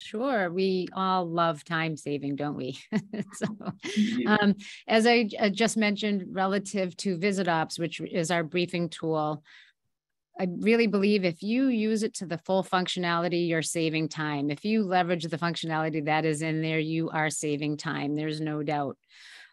Sure. We all love time saving, don't we? so, um, as I uh, just mentioned, relative to Visit Ops, which is our briefing tool, I really believe if you use it to the full functionality, you're saving time. If you leverage the functionality that is in there, you are saving time. There's no doubt.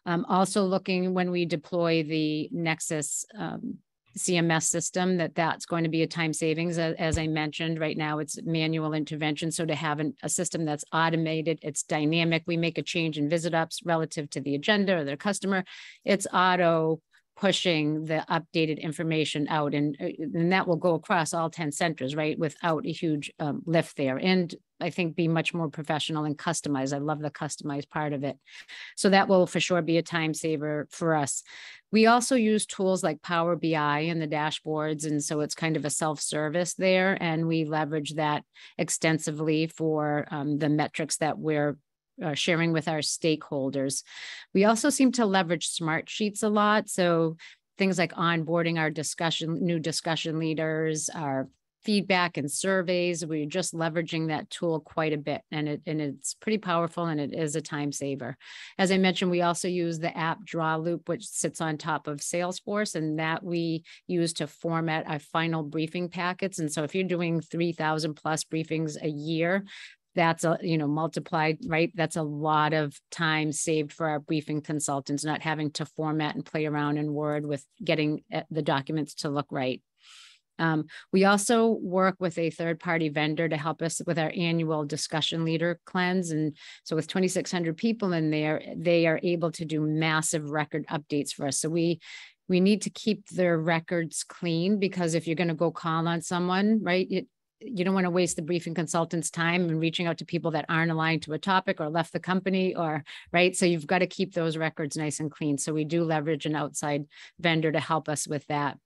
Um, also, looking when we deploy the Nexus um, CMS system that that's going to be a time savings. As I mentioned, right now it's manual intervention. So to have an, a system that's automated, it's dynamic. We make a change in visit ups relative to the agenda or their customer. It's auto pushing the updated information out and, uh, and that will go across all 10 centers right without a huge um, lift there and i think be much more professional and customized i love the customized part of it so that will for sure be a time saver for us we also use tools like power bi and the dashboards and so it's kind of a self-service there and we leverage that extensively for um, the metrics that we're uh, sharing with our stakeholders. We also seem to leverage smart sheets a lot. So things like onboarding our discussion, new discussion leaders, our feedback and surveys. We're just leveraging that tool quite a bit, and it and it's pretty powerful, and it is a time saver. As I mentioned, we also use the app Draw Loop, which sits on top of Salesforce, and that we use to format our final briefing packets. And so, if you're doing three thousand plus briefings a year, that's a you know multiplied right that's a lot of time saved for our briefing consultants not having to format and play around in word with getting eh, the documents to look right um, we also work with a third party vendor to help us with our annual discussion leader cleanse. And so, with 2,600 people in there, they are able to do massive record updates for us. So, we we need to keep their records clean because if you're going to go call on someone, right, it, you don't want to waste the briefing consultant's time and reaching out to people that aren't aligned to a topic or left the company or right so you've got to keep those records nice and clean so we do leverage an outside vendor to help us with that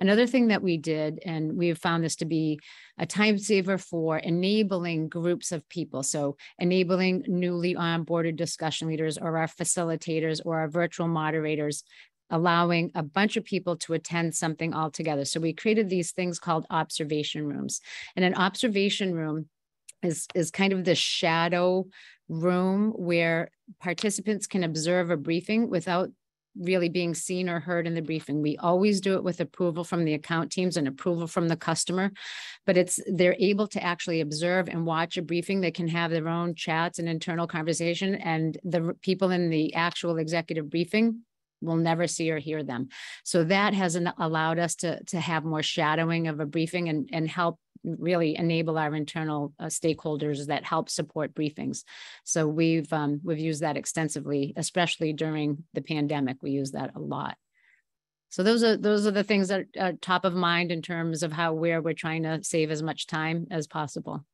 another thing that we did and we have found this to be a time saver for enabling groups of people so enabling newly onboarded discussion leaders or our facilitators or our virtual moderators allowing a bunch of people to attend something all together. So we created these things called observation rooms. And an observation room is, is kind of the shadow room where participants can observe a briefing without really being seen or heard in the briefing. We always do it with approval from the account teams and approval from the customer, but it's they're able to actually observe and watch a briefing. They can have their own chats and internal conversation and the people in the actual executive briefing we'll never see or hear them. So that has allowed us to, to have more shadowing of a briefing and, and help really enable our internal uh, stakeholders that help support briefings. So we've um, we've used that extensively, especially during the pandemic. We use that a lot. So those are those are the things that are top of mind in terms of how where we're trying to save as much time as possible.